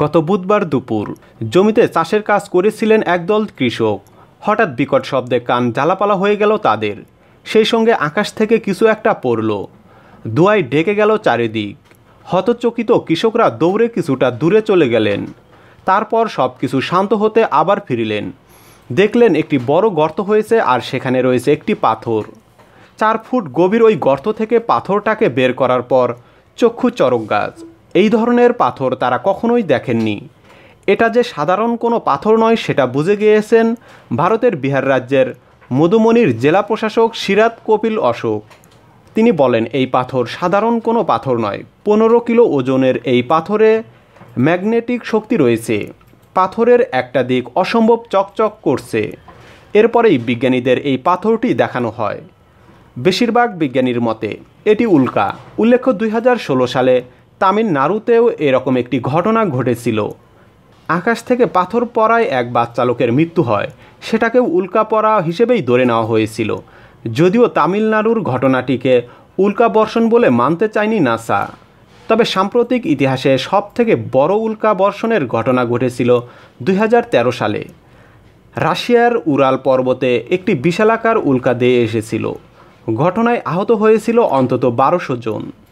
গত বুধবার দুপুর জমিতে চাষের কাজ করেছিলেন একদল কৃষক হঠাৎ বিকট শব্দে কান জ্বালাপালা হয়ে গেল তাদের সেই সঙ্গে আকাশ থেকে কিছু একটা পড়ল দুয়াই ডেকে গেল চারিদিক হতচকিত কৃষকরা দৌড়ে কিছুটা দূরে চলে গেলেন তারপর সব কিছু শান্ত হতে আবার ফিরিলেন দেখলেন একটি বড় গর্ত হয়েছে আর সেখানে রয়েছে একটি পাথর চার ফুট গভীর ওই গর্ত থেকে পাথরটাকে বের করার পর চক্ষু চরক গাছ এই ধরনের পাথর তারা কখনোই দেখেননি এটা যে সাধারণ কোনো পাথর নয় সেটা বুঝে গিয়েছেন ভারতের বিহার রাজ্যের মধুমনির জেলা প্রশাসক সিরাত কপিল অশোক তিনি বলেন এই পাথর সাধারণ কোনো পাথর নয় পনেরো কিলো ওজনের এই পাথরে ম্যাগনেটিক শক্তি রয়েছে পাথরের একটা দিক অসম্ভব চকচক করছে এরপরেই বিজ্ঞানীদের এই পাথরটি দেখানো হয় বেশিরভাগ বিজ্ঞানীর মতে এটি উল্কা উল্লেখ্য দুই সালে তামিলনাড়ুতেও এরকম একটি ঘটনা ঘটেছিল আকাশ থেকে পাথর পড়ায় এক বাচ্চা লোকের মৃত্যু হয় সেটাকেও উল্কাপড়া হিসেবেই ধরে নেওয়া হয়েছিল যদিও তামিলনাড়ুর ঘটনাটিকে উল্কাবর্ষণ বলে মানতে চায়নি নাসা তবে সাম্প্রতিক ইতিহাসে সবথেকে বড় বর্ষণের ঘটনা ঘটেছিল দুই সালে রাশিয়ার উরাল পর্বতে একটি বিশালাকার উল্কা দিয়ে এসেছিল ঘটনায় আহত হয়েছিল অন্তত বারোশো জন